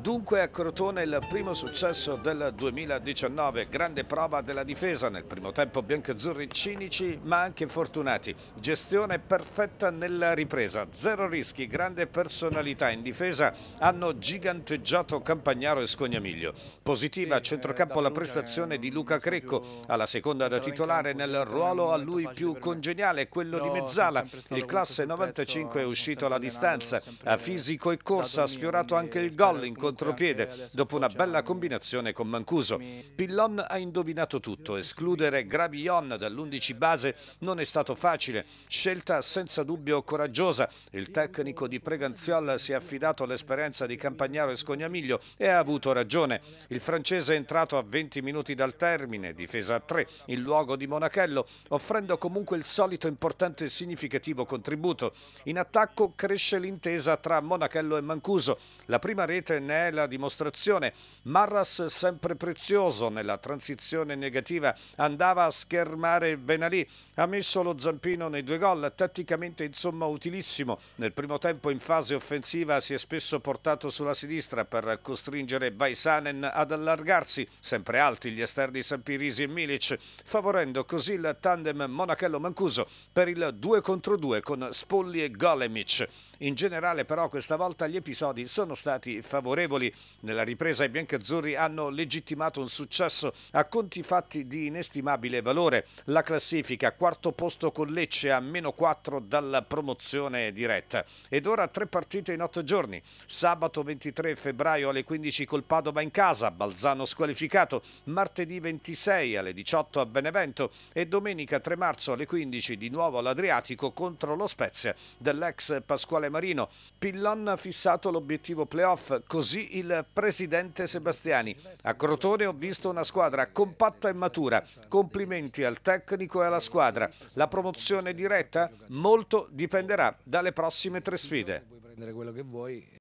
Dunque a Crotone il primo successo del 2019, grande prova della difesa, nel primo tempo biancazzurri cinici ma anche fortunati, gestione perfetta nella ripresa, zero rischi, grande personalità in difesa, hanno giganteggiato Campagnaro e Scognamiglio. Positiva a centrocampo la eh, prestazione eh, di Luca Crecco, alla seconda da titolare nel ruolo a lui più congeniale, quello di Mezzala, il classe 95 è uscito alla distanza, a fisico e corsa ha sfiorato anche il gol in contropiede eh, dopo una bella combinazione con Mancuso. Pillon ha indovinato tutto, escludere Gravillon dall'11 base non è stato facile, scelta senza dubbio coraggiosa. Il tecnico di Preganziol si è affidato all'esperienza di Campagnaro e Scognamiglio e ha avuto ragione. Il francese è entrato a 20 minuti dal termine, difesa a 3, in luogo di Monachello, offrendo comunque il solito importante e significativo contributo. In attacco cresce l'intesa tra Monachello e Mancuso. La prima rete ne è è la dimostrazione. Marras, sempre prezioso nella transizione negativa, andava a schermare Benalì. ha messo lo zampino nei due gol, tatticamente insomma utilissimo. Nel primo tempo in fase offensiva si è spesso portato sulla sinistra per costringere Vaisanen ad allargarsi, sempre alti gli esterni Sampirisi e Milic, favorendo così il tandem Monachello-Mancuso per il 2 contro 2 con Spolli e Golemic. In generale però questa volta gli episodi sono stati favorevoli colpevoli nella ripresa i biancazzurri hanno legittimato un successo a conti fatti di inestimabile valore. La classifica, quarto posto con Lecce a meno 4 dalla promozione diretta. Ed ora tre partite in otto giorni. Sabato 23 febbraio alle 15 col Padova in casa, Balzano squalificato. Martedì 26 alle 18 a Benevento e domenica 3 marzo alle 15 di nuovo all'Adriatico contro lo Spezia dell'ex Pasquale Marino. Pillon ha fissato l'obiettivo playoff così oggi il presidente Sebastiani. A Crotone ho visto una squadra compatta e matura. Complimenti al tecnico e alla squadra. La promozione diretta molto dipenderà dalle prossime tre sfide.